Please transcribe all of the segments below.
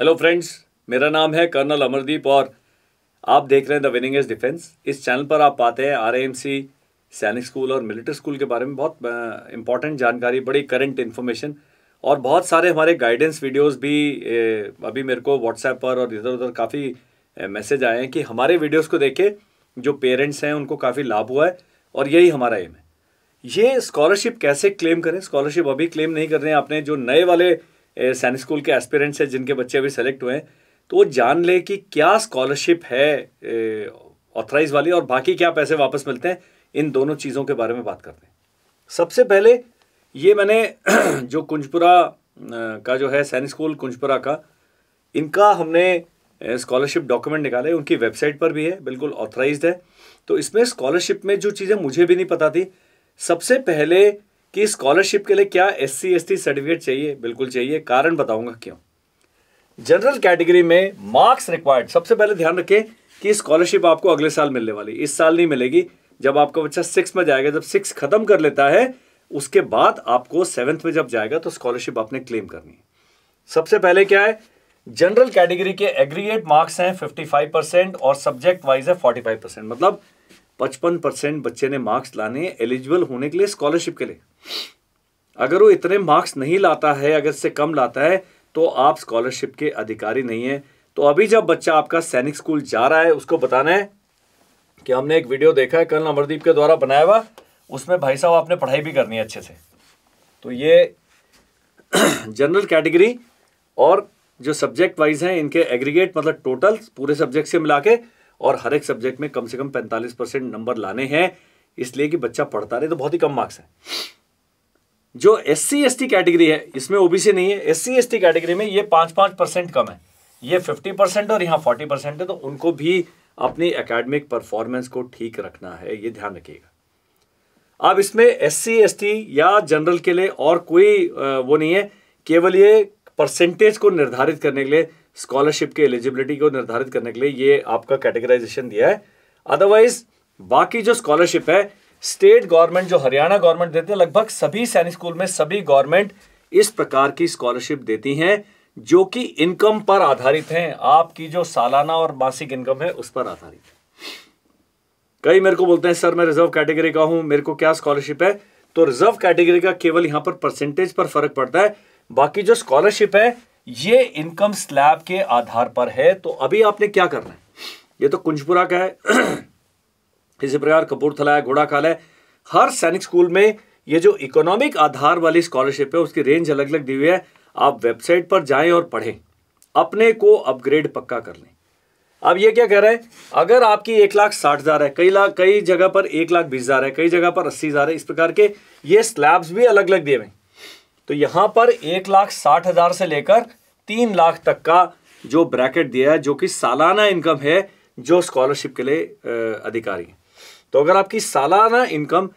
hello friends मेरा नाम है कर्नल अमरदीप और आप देख रहे हैं द विनिंग इज डिफेंस इस चैनल पर आप पाते हैं आर सैनिक स्कूल और मिलिट्री स्कूल के बारे में बहुत इंपॉर्टेंट जानकारी बड़ी करंट इन्फॉर्मेशन और बहुत सारे हमारे गाइडेंस वीडियोस भी अभी मेरे को व्हाट्सएप पर और इधर उधर काफ़ी मैसेज आए हैं कि हमारे वीडियोज़ को देखे जो पेरेंट्स हैं उनको काफ़ी लाभ हुआ है और यही हमारा एम है ये स्कॉलरशिप कैसे क्लेम करें स्कॉलरशिप अभी क्लेम नहीं कर रहे हैं आपने जो नए वाले सैनिक स्कूल के एस्पिरेंट्स हैं जिनके बच्चे अभी सेलेक्ट हुए हैं तो वो जान ले कि क्या स्कॉलरशिप है ऑथराइज वाली और बाकी क्या पैसे वापस मिलते हैं इन दोनों चीज़ों के बारे में बात करते हैं सबसे पहले ये मैंने जो कुंजपुरा का जो है सैनिक स्कूल कुंजपुरा का इनका हमने स्कॉलरशिप डॉक्यूमेंट निकाले उनकी वेबसाइट पर भी है बिल्कुल ऑथराइज है तो इसमें स्कॉलरशिप में जो चीज़ें मुझे भी नहीं पता थी सबसे पहले कि स्कॉलरशिप के लिए क्या S C S T certificate चाहिए बिल्कुल चाहिए कारण बताऊंगा क्यों जनरल कैटेगरी में मार्क्स रिक्वायर्ड सबसे पहले ध्यान रखें कि स्कॉलरशिप आपको अगले साल मिलने वाली इस साल नहीं मिलेगी जब आपका बच्चा सिक्स में जाएगा जब सिक्स खत्म कर लेता है उसके बाद आपको सेवन्थ में जब जाएगा तो स्कॉलरशिप आपने क्लेम करनी है सबसे पहले क्या है जनरल कैटेगरी के एग्रीगेट मार्क्स हैं 55 परसेंट और सब्जेक्ट वाइज है 45 परसेंट मतलब पचपन परसेंट बच्चे ने मार्क्स लाने एलिजिबल होने के लिए स्कॉलरशिप के लिए अगर वो इतने मार्क्स नहीं लाता है अगर इससे कम लाता है तो आप स्कॉलरशिप के अधिकारी नहीं है तो अभी जब बच्चा आपका सैनिक स्कूल जा रहा है उसको बताना है कि हमने एक वीडियो देखा है कर्नल अमरदीप के द्वारा बनाया हुआ उसमें भाई साहब आपने पढ़ाई भी करनी है अच्छे से तो ये जनरल कैटेगरी और जो सब्जेक्ट वाइज हैं इनके एग्रीगेट मतलब टोटल पूरे सब्जेक्ट से मिला के और हर एक सब्जेक्ट में कम से कम पैंतालीस परसेंट नंबर लाने हैं इसलिए कि बच्चा पढ़ता रहे तो बहुत ही कम मार्क्स है जो S C S T category है इसमें ओबीसी नहीं है S C S T category में ये पांच पांच परसेंट कम है ये फिफ्टी परसेंट और यहाँ फोर्टी परसेंट है तो उनको भी अपनी एकेडमिक परफॉर्मेंस को ठीक रखना है ये ध्यान रखिएगा अब इसमें एस सी एस टी या जनरल के लिए और कोई वो नहीं है केवल ये परसेंटेज को निर्धारित करने के लिए स्कॉलरशिप के एलिजिबिलिटी को निर्धारित करने के लिए ये आपका कैटेगराइजेशन दिया है अदरवाइज बाकी जो स्कॉलरशिप है स्टेट गवर्नमेंट जो हरियाणा गवर्नमेंट देते हैं लगभग सभी सैनिक स्कूल में सभी गवर्नमेंट इस प्रकार की स्कॉलरशिप देती हैं जो कि इनकम पर आधारित हैं आपकी जो सालाना और मासिक इनकम है उस पर आधारित है कई मेरे को बोलते हैं सर मैं रिजर्व कैटेगरी का हूं मेरे को क्या स्कॉलरशिप है तो रिजर्व कैटेगरी का केवल यहां पर परसेंटेज पर फर्क पड़ता है बाकी जो स्कॉलरशिप है ये इनकम स्लैब के आधार पर है तो अभी आपने क्या करना है ये तो कुंजपुरा का है इसी प्रकार कपूरथला है घोड़ा काल है हर सैनिक स्कूल में ये जो इकोनॉमिक आधार वाली स्कॉलरशिप है उसकी रेंज अलग अलग दी हुई है आप वेबसाइट पर जाएं और पढ़ें अपने को अपग्रेड पक्का कर लें अब ये क्या कह रहे हैं अगर आपकी एक लाख साठ हज़ार है कई लाख कई जगह पर एक लाख बीस हज़ार है कई जगह पर अस्सी हज़ार है इस प्रकार के ये स्लैब्स भी अलग अलग दिए हुए तो यहां पर एक लाख साठ हज़ार से लेकर तीन लाख तक का जो ब्रैकेट दिया है जो कि सालाना इनकम है जो स्कॉलरशिप के लिए अधिकारी हैं तो अगर आपकी सालाना इनकम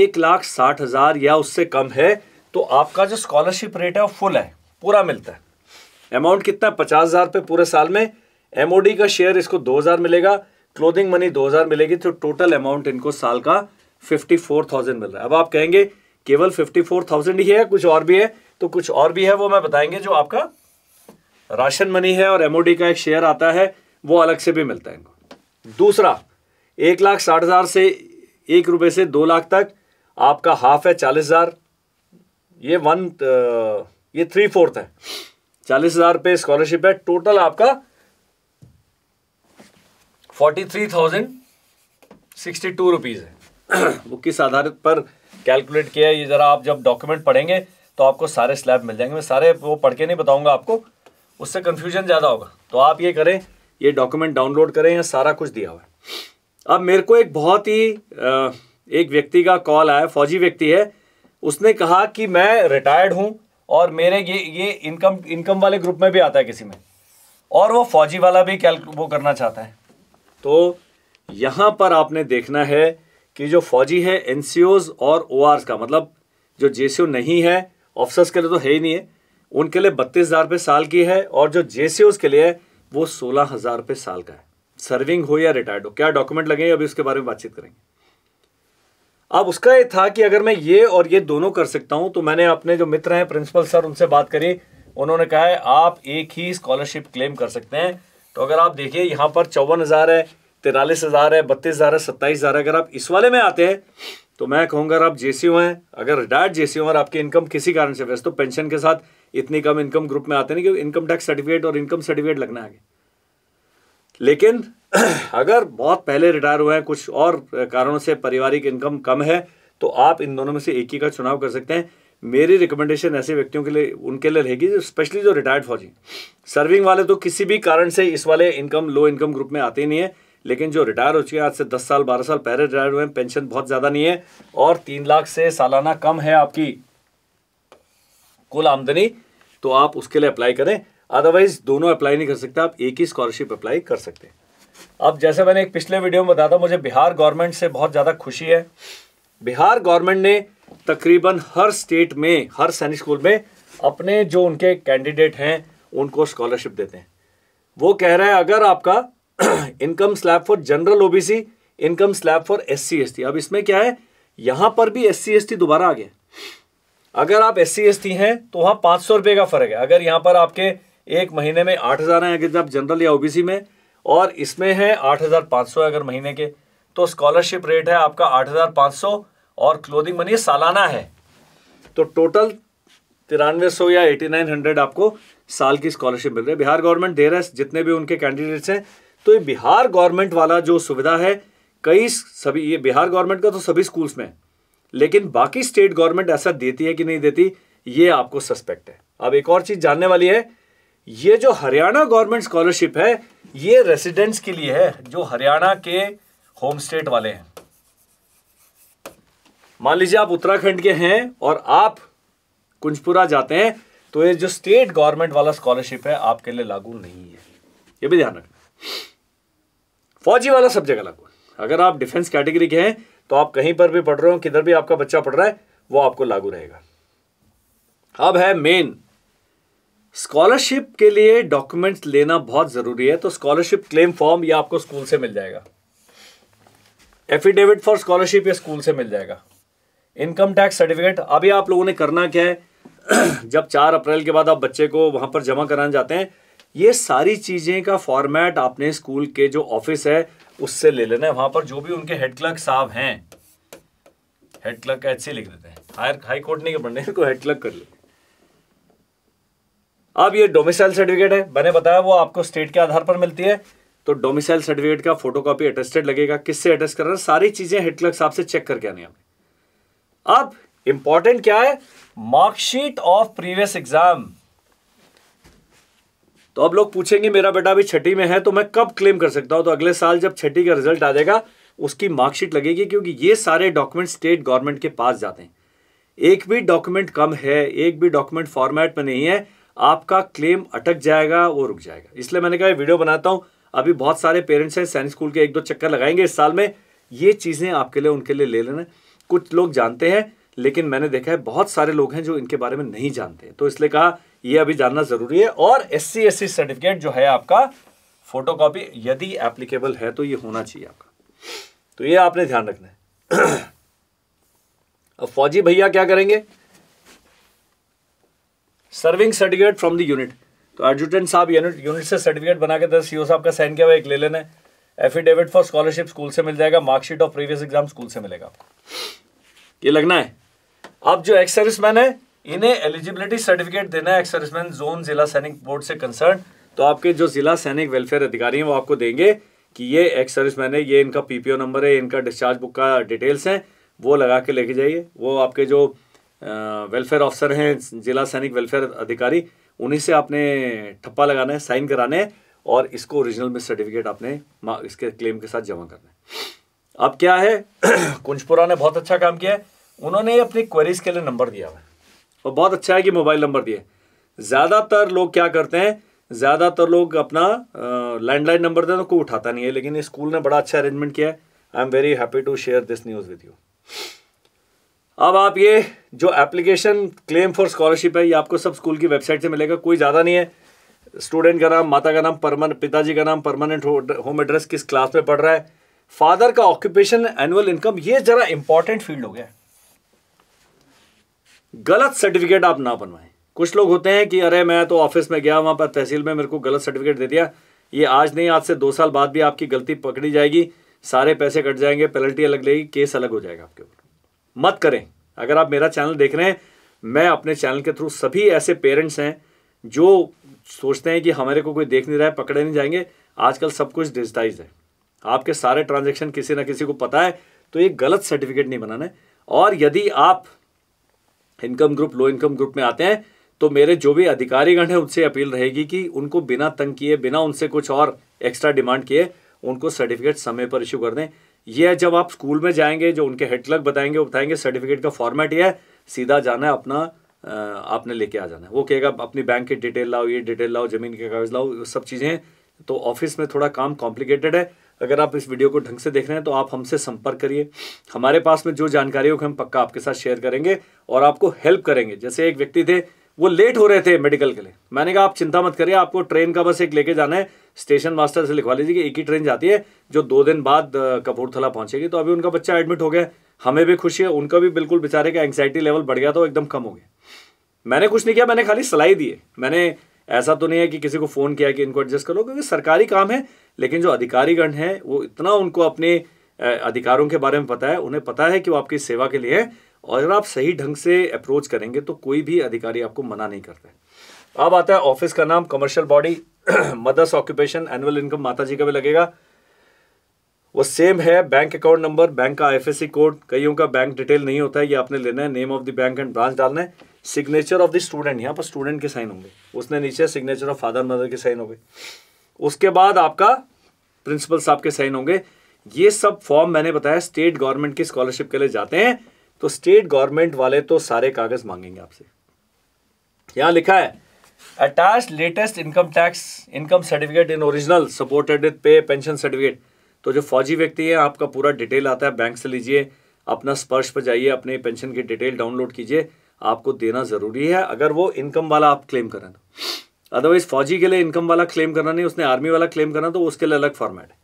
एक लाख साठ हज़ार या उससे कम है तो आपका जो स्कॉलरशिप रेट है वो फुल है पूरा मिलता है अमाउंट कितना है पचास हज़ार रुपये पूरे साल में एम का शेयर इसको दो हज़ार मिलेगा क्लोथिंग मनी दो हज़ार मिलेगी तो टोटल अमाउंट इनको साल का फिफ्टी फोर थाउजेंड मिल रहा है अब आप कहेंगे केवल फिफ्टी फोर थाउजेंड ही है कुछ और भी है तो कुछ और भी है वो मैं बताएंगे जो आपका राशन मनी है और एमओडी का एक शेयर आता है वो अलग से भी मिलता है इनको दूसरा एक लाख साठ हज़ार से एक रुपए से दो लाख तक आपका हाफ है चालीस हज़ार ये वन ये थ्री फोर्थ है चालीस हज़ार पे स्कॉलरशिप है टोटल आपका forty three thousand sixty two rupees है वो किस आधार पर कैलकुलेट किया है ये ज़रा आप जब डॉक्यूमेंट पढ़ेंगे तो आपको सारे स्लैब मिल जाएंगे मैं सारे वो पढ़ के नहीं बताऊंगा आपको उससे कन्फ्यूजन ज़्यादा होगा तो आप ये करें ये डॉक्यूमेंट डाउनलोड करें या सारा कुछ दिया हुआ है अब मेरे को एक बहुत ही एक व्यक्ति का कॉल आया फौजी व्यक्ति है उसने कहा कि मैं रिटायर्ड हूँ और मेरे ये ये इनकम इनकम वाले ग्रुप में भी आता है किसी में और वो फौजी वाला भी कैल वो करना चाहता है तो यहाँ पर आपने देखना है कि जो फौजी है एन और ओ का मतलब जो जे नहीं है ऑफिसर्स के लिए तो है ही नहीं है उनके लिए बत्तीस हज़ार रुपये साल की है और जो जेसी उसके लिए है वो सोलह हज़ार रुपये साल का है सर्विंग हो या रिटायर्ड हो क्या डॉक्यूमेंट लगेंगे अभी उसके बारे में बातचीत करेंगे अब उसका ये था कि अगर मैं ये और ये दोनों कर सकता हूं तो मैंने अपने जो मित्र हैं प्रिंसिपल सर उनसे बात करी उन्होंने कहा है आप एक ही स्कॉलरशिप क्लेम कर सकते हैं तो अगर आप देखिए यहां पर चौवन हज़ार है तिरालीस हज़ार है बत्तीस हज़ार है सत्ताईस हज़ार अगर आप इस वाले में आते हैं तो मैं कहूंगा अगर आप जे हैं अगर रिटायर्ड जे हैं और आपकी इनकम किसी कारण से वैसे तो पेंशन के साथ इतनी कम इनकम ग्रुप में आते नहीं क्योंकि इनकम टैक्स सर्टिफिकेट और इनकम सर्टिफिकेट लगना आगे लेकिन अगर बहुत पहले रिटायर हुए हैं कुछ और कारणों से पारिवारिक इनकम कम है तो आप इन दोनों में से एक ही का चुनाव कर सकते हैं मेरी रिकमेंडेशन ऐसे व्यक्तियों के लिए उनके लिए रहेगी जो स्पेशली जो रिटायर्ड फौजी सर्विंग वाले तो किसी भी कारण से इस वाले इनकम लो इनकम ग्रुप में आते ही नहीं है लेकिन जो रिटायर हो चुके हैं आज से दस साल बारह साल पहले रिटायर हुए हैं पेंशन बहुत ज़्यादा नहीं है और तीन लाख से सालाना कम है आपकी कुल आमदनी तो आप उसके लिए अप्लाई करें अदरवाइज दोनों अप्लाई नहीं कर सकते आप एक ही स्कॉलरशिप अप्लाई कर सकते हैं अब जैसे मैंने एक पिछले वीडियो में बताया था मुझे बिहार गवर्नमेंट से बहुत ज़्यादा खुशी है बिहार गवर्नमेंट ने तकरीबन हर स्टेट में हर सैनिक स्कूल में अपने जो उनके कैंडिडेट हैं उनको स्कॉलरशिप देते हैं वो कह रहा है अगर आपका income slab for general OBC income slab for S C अब इसमें क्या है यहाँ पर भी एस सी दोबारा आ गया अगर आप एस सी हैं तो वहाँ पाँच सौ रुपये का फ़र्क है अगर यहाँ पर आपके एक महीने में आठ हज़ार हैं अगर आप जनरल या ओबीसी में और इसमें है आठ हज़ार पाँच सौ अगर महीने के तो स्कॉलरशिप रेट है आपका आठ हज़ार पाँच सौ और क्लोदिंग मनी सालाना है तो टोटल तिरानवे सौ या एटी नाइन हंड्रेड आपको साल की स्कॉलरशिप मिल रही है बिहार गवर्नमेंट दे रहा है जितने भी उनके कैंडिडेट्स हैं तो ये बिहार गवर्नमेंट वाला जो सुविधा है कई सभी ये बिहार गवर्नमेंट का तो सभी स्कूल्स में है लेकिन बाकी स्टेट गवर्नमेंट ऐसा देती है कि नहीं देती ये आपको सस्पेक्ट है अब एक और चीज जानने वाली है ये जो हरियाणा गवर्नमेंट स्कॉलरशिप है ये रेसिडेंट्स के लिए है जो हरियाणा के होम स्टेट वाले हैं मान लीजिए आप उत्तराखंड के हैं और आप कुंजपुरा जाते हैं तो ये जो स्टेट गवर्नमेंट वाला स्कॉलरशिप है आपके लिए लागू नहीं है ये भी ध्यान रखना फौजी वाला सब जगह लागू अगर आप डिफेंस कैटेगरी के हैं तो आप कहीं पर भी पढ़ रहे हो किधर भी आपका बच्चा पढ़ रहा है वो आपको लागू रहेगा अब है मेन स्कॉलरशिप के लिए डॉक्यूमेंट्स लेना बहुत ज़रूरी है तो स्कॉलरशिप क्लेम फॉर्म ये आपको स्कूल से मिल जाएगा एफिडेविट फॉर स्कॉलरशिप ये स्कूल से मिल जाएगा इनकम टैक्स सर्टिफिकेट अभी आप लोगों ने करना क्या है जब चार अप्रैल के बाद आप बच्चे को वहां पर जमा कराने जाते हैं ये सारी चीज़ें का फॉर्मेट आपने स्कूल के जो ऑफिस है उससे ले लेना है वहाँ पर जो भी उनके हेड क्लर्क साहब हैं हेड क्लर्क ऐसे लिख देते हैं हायर हाई कोर्ट नहीं पढ़ने को हेड क्लर्क कर ले अब ये डोमिसाइल सर्टिफिकेट है मैंने बताया वो आपको स्टेट के आधार पर मिलती है तो डोमिसाइल सर्टिफिकेट का फोटो कॉपी अटेस्टेड लगेगा किससे अटेस्ट कर रहा है सारी चीजें हेड क्लर्क साहब से चेक करके आने हमें अब इंपॉर्टेंट क्या है मार्कशीट ऑफ प्रीवियस एग्जाम तो अब लोग पूछेंगे मेरा बेटा अभी छठी में है तो मैं कब क्लेम कर सकता हूँ तो अगले साल जब छठी का रिजल्ट आ जाएगा उसकी मार्कशीट लगेगी क्योंकि ये सारे डॉक्यूमेंट स्टेट गवर्नमेंट के पास जाते हैं एक भी डॉक्यूमेंट कम है एक भी डॉक्यूमेंट फॉर्मेट में नहीं है आपका क्लेम अटक जाएगा वो रुक जाएगा इसलिए मैंने कहा वीडियो बनाता हूँ अभी बहुत सारे पेरेंट्स हैं सैनिक स्कूल के एक दो चक्कर लगाएंगे इस साल में ये चीज़ें आपके लिए उनके लिए ले लेना कुछ लोग जानते हैं लेकिन मैंने देखा है बहुत सारे लोग हैं जो इनके बारे में नहीं जानते तो इसलिए कहा ये अभी जानना जरूरी है और एस सी सर्टिफिकेट जो है आपका फोटोकॉपी यदि एप्लीकेबल है तो ये होना चाहिए आपका तो ये आपने ध्यान रखना है अब फौजी भैया क्या करेंगे serving certificate from the unit तो एडजुटेंट साहब यूनिट यूनिट से सर्टिफिकेट बना के दस सीओ साहब का साइन किया हुआ एक ले लेना है एफिडेविट फॉर स्कॉलरशिप स्कूल से मिल जाएगा marksheet of previous exam school से मिलेगा आपको ये लगना है अब जो एक्स सर्विस मैन है इन्हें एलिजिबिलिटी सर्टिफिकेट देना है एक्सर्विसमैन जोन जिला सैनिक बोर्ड से कंसर्न तो आपके जो जिला सैनिक वेलफेयर अधिकारी हैं वो आपको देंगे कि ये एक्स सर्विसमैन है ये इनका पीपीओ नंबर है इनका डिस्चार्ज बुक का डिटेल्स हैं वो लगा के लेके जाइए वो आपके जो वेलफेयर ऑफिसर हैं जिला सैनिक वेलफेयर अधिकारी उन्हीं से आपने ठप्पा लगाना है साइन कराना है और इसको ओरिजिनल में सर्टिफिकेट आपने इसके क्लेम के साथ जमा करना है अब क्या है कुंजपुरा ने बहुत अच्छा काम किया है उन्होंने अपनी क्वेरीज के लिए नंबर दिया हुआ है और बहुत अच्छा है कि मोबाइल नंबर दिए ज़्यादातर लोग क्या करते हैं ज़्यादातर लोग अपना लैंडलाइन नंबर दें तो कोई उठाता नहीं है लेकिन इस स्कूल ने बड़ा अच्छा अरेंजमेंट किया है I am very happy to share this news with you अब आप ये जो एप्लीकेशन क्लेम फॉर स्कॉलरशिप है ये आपको सब स्कूल की वेबसाइट से मिलेगा कोई ज़्यादा नहीं है स्टूडेंट का नाम माता का नाम परमन पिताजी का नाम परमानेंट होम एड्रेस किस क्लास में पढ़ रहा है फादर का ऑक्यूपेशन एनुअल इनकम ये ज़रा इंपॉर्टेंट फील्ड हो गया है गलत सर्टिफिकेट आप ना बनवाएं कुछ लोग होते हैं कि अरे मैं तो ऑफिस में गया वहां पर तहसील में मेरे को गलत सर्टिफिकेट दे दिया ये आज नहीं आज से दो साल बाद भी आपकी गलती पकड़ी जाएगी सारे पैसे कट जाएंगे पेनल्टी अलग लेगी केस अलग हो जाएगा आपके ऊपर मत करें अगर आप मेरा चैनल देख रहे हैं मैं अपने चैनल के थ्रू सभी ऐसे पेरेंट्स हैं जो सोचते हैं कि हमारे को कोई देख नहीं रहा है पकड़े नहीं जाएंगे आजकल सब कुछ डिजिटाइज है आपके सारे ट्रांजेक्शन किसी ना किसी को पता है तो ये गलत सर्टिफिकेट नहीं बनाना है और यदि आप income group low income group में आते हैं तो मेरे जो भी अधिकारीगण हैं उनसे अपील रहेगी कि उनको बिना तंग किए बिना उनसे कुछ और एक्स्ट्रा डिमांड किए उनको सर्टिफिकेट समय पर इशू कर दें यह जब आप स्कूल में जाएंगे जो उनके हेड बताएंगे वो बताएंगे सर्टिफिकेट का फॉर्मेट यह है सीधा जाना है अपना आपने लेके आ जाना है वो कहेगा अपनी बैंक की डिटेल लाओ ये डिटेल लाओ ज़मीन के कागज़ लाओ सब चीज़ें तो ऑफिस में थोड़ा काम कॉम्प्लिकेटेड है अगर आप इस वीडियो को ढंग से देख रहे हैं तो आप हमसे संपर्क करिए हमारे पास में जो जानकारी होगी हम पक्का आपके साथ शेयर करेंगे और आपको हेल्प करेंगे जैसे एक व्यक्ति थे वो लेट हो रहे थे मेडिकल के लिए मैंने कहा आप चिंता मत करिए आपको ट्रेन का बस एक लेके जाना है स्टेशन मास्टर से लिखवा लीजिए कि एक ही ट्रेन जाती है जो दो दिन बाद कपूरथला पहुंचेगी तो अभी उनका बच्चा एडमिट हो गया हमें भी खुशी है उनका भी बिल्कुल बेचारे का एंगजाइटी लेवल बढ़ गया तो एकदम कम हो गया मैंने कुछ नहीं किया मैंने खाली सलाई दी है मैंने ऐसा तो नहीं है कि किसी को फ़ोन किया कि इनको एडजस्ट करो क्योंकि सरकारी काम है लेकिन जो अधिकारीगण हैं वो इतना उनको अपने अधिकारों के बारे में पता है उन्हें पता है कि वो आपकी सेवा के लिए हैं और अगर आप सही ढंग से अप्रोच करेंगे तो कोई भी अधिकारी आपको मना नहीं करता है अब आता है ऑफिस का नाम commercial body mother's occupation annual income माता जी का भी लगेगा वो सेम है बैंक अकाउंट नंबर बैंक का आईएफएससी कोड कईयों का बैंक डिटेल नहीं होता है ये आपने लेना है name of the bank and branch डालना है सिग्नेचर ऑफ द स्टूडेंट यहाँ पर स्टूडेंट के साइन होंगे उसने नीचे सिग्नेचर ऑफ फादर मदर के साइन होंगे उसके बाद आपका प्रिंसिपल साहब के साइन होंगे ये सब फॉर्म मैंने बताया स्टेट गवर्नमेंट की स्कॉलरशिप के लिए जाते हैं तो स्टेट गवर्नमेंट वाले तो सारे कागज मांगेंगे आपसे यहां लिखा है attach latest income tax income certificate in original supported with pay pension certificate तो जो फौजी व्यक्ति है आपका पूरा डिटेल आता है बैंक से लीजिए अपना स्पर्श पर जाइए अपने पेंशन की डिटेल डाउनलोड कीजिए आपको देना ज़रूरी है अगर वो इनकम वाला आप क्लेम करें तो अदरवाइज फौजी के लिए इनकम वाला क्लेम करना नहीं उसने आर्मी वाला क्लेम करना तो उसके लिए अलग फॉर्मेट है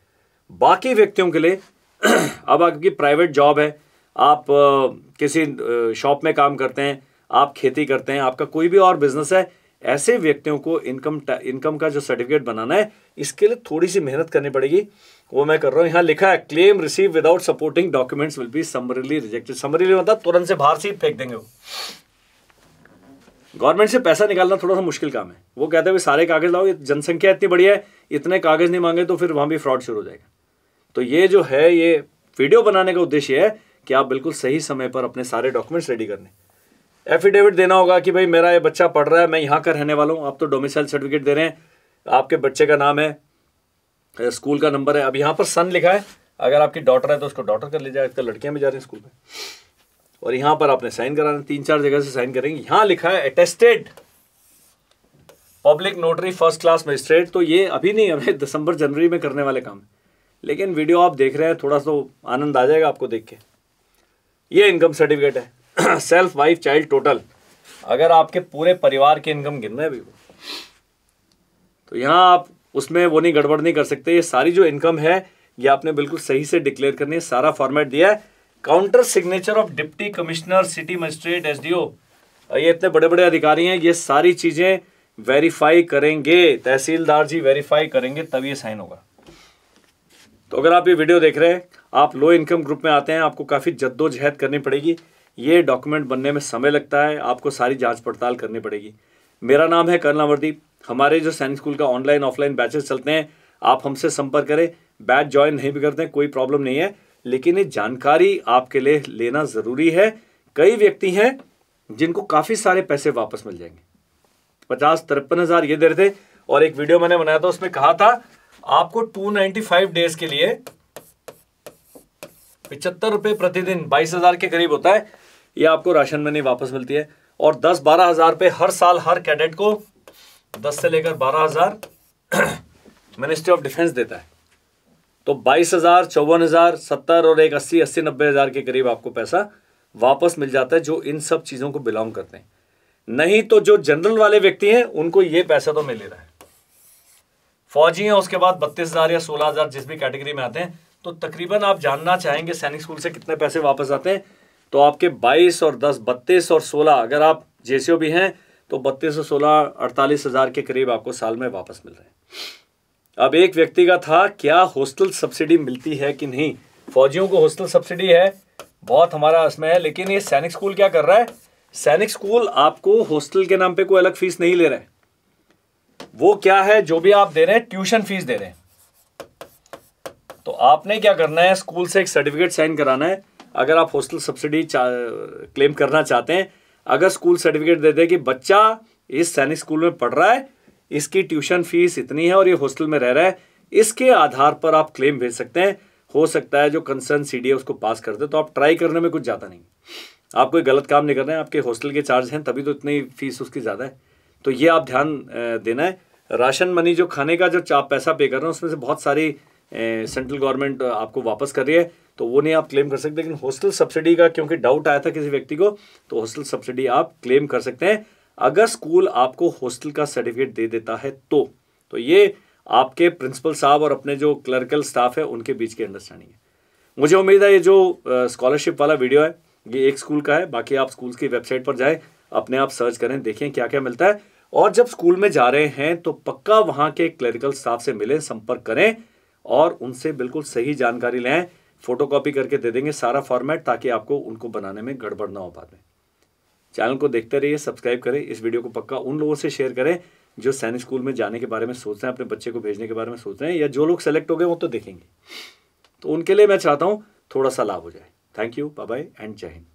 बाकी व्यक्तियों के लिए अब आपकी प्राइवेट जॉब है आप किसी शॉप में काम करते हैं आप खेती करते हैं आपका कोई भी और बिजनेस है ऐसे व्यक्तियों को इनकम इनकम का जो सर्टिफिकेट बनाना है इसके लिए थोड़ी सी मेहनत करनी पड़ेगी वो मैं कर रहा हूँ यहाँ लिखा है claim receive without supporting documents will be summarily rejected summarily मतलब तुरंत से बाहर से ही फेंक देंगे वो गवर्नमेंट से पैसा निकालना थोड़ा सा मुश्किल काम है वो कहते हैं सारे कागज़ लाओ ये जनसंख्या इतनी बड़ी है इतने कागज़ नहीं मांगे तो फिर वहाँ भी फ्रॉड शुरू हो जाएगा तो ये जो है ये वीडियो बनाने का उद्देश्य है कि आप बिल्कुल सही समय पर अपने सारे डॉक्यूमेंट्स रेडी करने एफिडेविट देना होगा कि भाई मेरा ये बच्चा पढ़ रहा है मैं यहाँ का रहने वाला हूँ आप तो डोमिसाइल सर्टिफिकेट दे रहे हैं आपके बच्चे का नाम है स्कूल का नंबर है अब यहाँ पर सन लिखा है अगर आपकी डॉटर है तो उसको डॉटर कर लीजिए आजकल लड़कियाँ भी जा रही हैं स्कूल में और यहां पर आपने साइन कराना तीन चार जगह से साइन करेंगे यहां लिखा है attested public notary first class magistrate तो ये अभी नहीं अभी दिसंबर जनवरी में करने वाले काम है लेकिन वीडियो आप देख रहे हैं थोड़ा सा आनंद आ जाएगा आपको देख के ये इनकम सर्टिफिकेट है सेल्फ वाइफ चाइल्ड टोटल अगर आपके पूरे परिवार की इनकम गिन रहे अभी तो यहाँ आप उसमें वो नहीं गड़बड़ नहीं कर सकते ये सारी जो इनकम है ये आपने बिल्कुल सही से डिक्लेयर करनी है सारा फॉर्मेट दिया है counter signature of deputy commissioner city magistrate SDO ये इतने बड़े बड़े अधिकारी हैं ये सारी चीजें वेरीफाई करेंगे तहसीलदार जी वेरीफाई करेंगे तभी ये साइन होगा तो अगर आप ये वीडियो देख रहे हैं आप लो इनकम ग्रुप में आते हैं आपको काफ़ी जद्दोजहद करनी पड़ेगी ये डॉक्यूमेंट बनने में समय लगता है आपको सारी जांच पड़ताल करनी पड़ेगी मेरा नाम है करना हमारे जो सैनिक स्कूल का ऑनलाइन ऑफलाइन बैचेस चलते हैं आप हमसे संपर्क करें बैच ज्वाइन नहीं भी करते कोई प्रॉब्लम नहीं है लेकिन ये जानकारी आपके लिए लेना ज़रूरी है कई व्यक्ति हैं जिनको काफ़ी सारे पैसे वापस मिल जाएंगे पचास तिरपन हज़ार ये दे रहे थे और एक वीडियो मैंने बनाया था उसमें कहा था आपको 295 डेज के लिए पिछहत्तर रुपए प्रतिदिन बाईस हज़ार के करीब होता है ये आपको राशन में नहीं वापस मिलती है और दस बारह हज़ार पे हर साल हर कैडेट को दस से लेकर बारह हज़ार मिनिस्ट्री ऑफ डिफेंस देता है तो बाईस हज़ार चौवन हज़ार सत्तर और एक अस्सी अस्सी नब्बे हज़ार के करीब आपको पैसा वापस मिल जाता है जो इन सब चीज़ों को बिलोंग करते हैं नहीं तो जो जनरल वाले व्यक्ति हैं उनको ये पैसा तो मिल ही रहा है फौजी हैं उसके बाद बत्तीस हज़ार या सोलह हज़ार जिस भी कैटेगरी में आते हैं तो तकरीबन आप जानना चाहेंगे सैनिक स्कूल से कितने पैसे वापस आते हैं तो आपके बाईस और दस बत्तीस और सोलह अगर आप जे भी हैं तो बत्तीस और सोलह अड़तालीस हज़ार के करीब आपको साल में वापस मिल रहे हैं अब एक व्यक्ति का था क्या हॉस्टल सब्सिडी मिलती है कि नहीं फौजियों को हॉस्टल सब्सिडी है बहुत हमारा इसमें है लेकिन ये सैनिक स्कूल क्या कर रहा है सैनिक स्कूल आपको हॉस्टल के नाम पे कोई अलग फीस नहीं ले रहे वो क्या है जो भी आप दे रहे हैं ट्यूशन फीस दे रहे हैं तो आपने क्या करना है स्कूल से एक सर्टिफिकेट साइन कराना है अगर आप हॉस्टल सब्सिडी क्लेम करना चाहते हैं अगर स्कूल सर्टिफिकेट दे दे कि बच्चा इस सैनिक स्कूल में पढ़ रहा है इसकी ट्यूशन फीस इतनी है और ये हॉस्टल में रह रहा है इसके आधार पर आप क्लेम भेज सकते हैं हो सकता है जो कंसर्न सी डी उसको पास कर दे तो आप ट्राई करने में कुछ ज़्यादा नहीं आप कोई गलत काम नहीं कर रहे हैं आपके हॉस्टल के चार्ज हैं तभी तो इतनी फीस उसकी ज़्यादा है तो ये आप ध्यान देना है राशन मनी जो खाने का जो आप पैसा पे कर रहे हैं उसमें से बहुत सारी सेंट्रल गवर्नमेंट आपको वापस कर रही है तो वो नहीं आप क्लेम कर सकते लेकिन हॉस्टल सब्सिडी का क्योंकि डाउट आया था किसी व्यक्ति को तो हॉस्टल सब्सिडी आप क्लेम कर सकते हैं अगर स्कूल आपको हॉस्टल का सर्टिफिकेट दे देता है तो तो ये आपके प्रिंसिपल साहब और अपने जो क्लर्कल स्टाफ है उनके बीच की अंडरस्टैंडिंग है मुझे उम्मीद है ये जो स्कॉलरशिप वाला वीडियो है ये एक स्कूल का है बाकी आप स्कूल की वेबसाइट पर जाएं अपने आप सर्च करें देखें क्या क्या मिलता है और जब स्कूल में जा रहे हैं तो पक्का वहाँ के क्लरिकल स्टाफ से मिलें संपर्क करें और उनसे बिल्कुल सही जानकारी लें फोटोकॉपी करके दे देंगे सारा फॉर्मेट ताकि आपको उनको बनाने में गड़बड़ ना हो पाते चैनल को देखते रहिए सब्सक्राइब करें इस वीडियो को पक्का उन लोगों से शेयर करें जो सैनिक स्कूल में जाने के बारे में सोच रहे हैं अपने बच्चे को भेजने के बारे में सोच रहे हैं या जो लोग सेलेक्ट हो गए वो तो देखेंगे तो उनके लिए मैं चाहता हूँ थोड़ा सा लाभ हो जाए थैंक यू बाय एंड जय हिंद